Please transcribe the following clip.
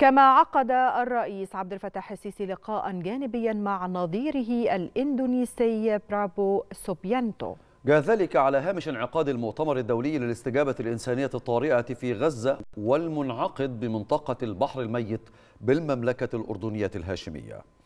كما عقد الرئيس عبد الفتاح السيسي لقاء جانبيا مع نظيره الاندونيسي برابو سوبيانتو جاء ذلك على هامش انعقاد المؤتمر الدولي للاستجابة الإنسانية الطارئة في غزة والمنعقد بمنطقة البحر الميت بالمملكة الأردنية الهاشمية